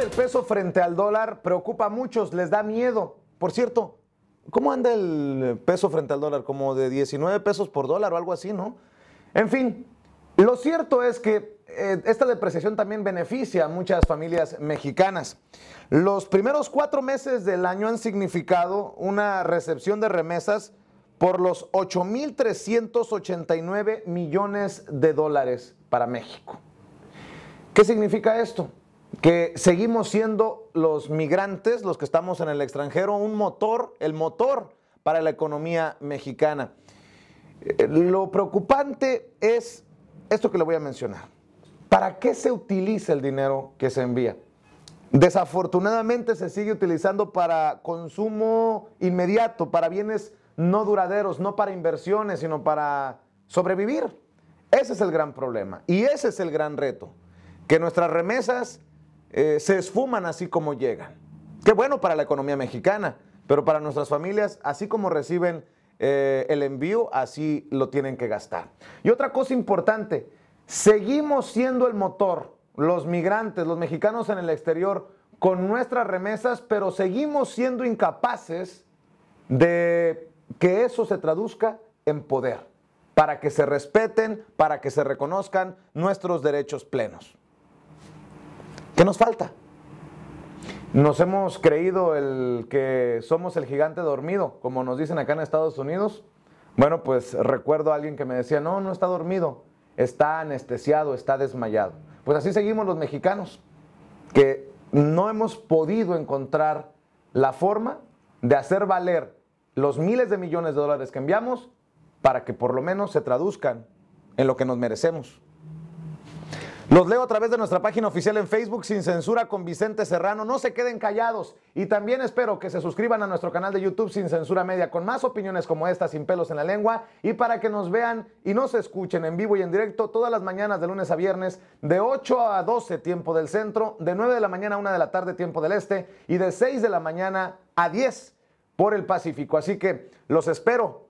el peso frente al dólar preocupa a muchos, les da miedo. Por cierto, ¿cómo anda el peso frente al dólar? Como de 19 pesos por dólar o algo así, ¿no? En fin, lo cierto es que eh, esta depreciación también beneficia a muchas familias mexicanas. Los primeros cuatro meses del año han significado una recepción de remesas por los 8.389 millones de dólares para México. ¿Qué significa esto? que seguimos siendo los migrantes, los que estamos en el extranjero, un motor, el motor para la economía mexicana. Eh, lo preocupante es esto que le voy a mencionar. ¿Para qué se utiliza el dinero que se envía? Desafortunadamente se sigue utilizando para consumo inmediato, para bienes no duraderos, no para inversiones, sino para sobrevivir. Ese es el gran problema y ese es el gran reto, que nuestras remesas eh, se esfuman así como llegan. Qué bueno para la economía mexicana, pero para nuestras familias, así como reciben eh, el envío, así lo tienen que gastar. Y otra cosa importante, seguimos siendo el motor, los migrantes, los mexicanos en el exterior, con nuestras remesas, pero seguimos siendo incapaces de que eso se traduzca en poder, para que se respeten, para que se reconozcan nuestros derechos plenos. ¿Qué nos falta? Nos hemos creído el que somos el gigante dormido, como nos dicen acá en Estados Unidos. Bueno, pues recuerdo a alguien que me decía, no, no está dormido, está anestesiado, está desmayado. Pues así seguimos los mexicanos, que no hemos podido encontrar la forma de hacer valer los miles de millones de dólares que enviamos para que por lo menos se traduzcan en lo que nos merecemos. Los leo a través de nuestra página oficial en Facebook sin censura con Vicente Serrano. No se queden callados y también espero que se suscriban a nuestro canal de YouTube sin censura media con más opiniones como esta sin pelos en la lengua y para que nos vean y nos escuchen en vivo y en directo todas las mañanas de lunes a viernes de 8 a 12 tiempo del centro, de 9 de la mañana a 1 de la tarde tiempo del este y de 6 de la mañana a 10 por el Pacífico. Así que los espero.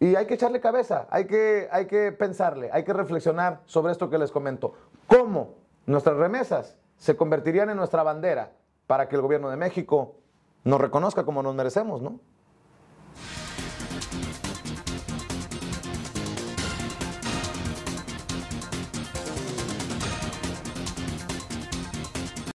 Y hay que echarle cabeza, hay que, hay que pensarle, hay que reflexionar sobre esto que les comento cómo nuestras remesas se convertirían en nuestra bandera para que el gobierno de México nos reconozca como nos merecemos, ¿no?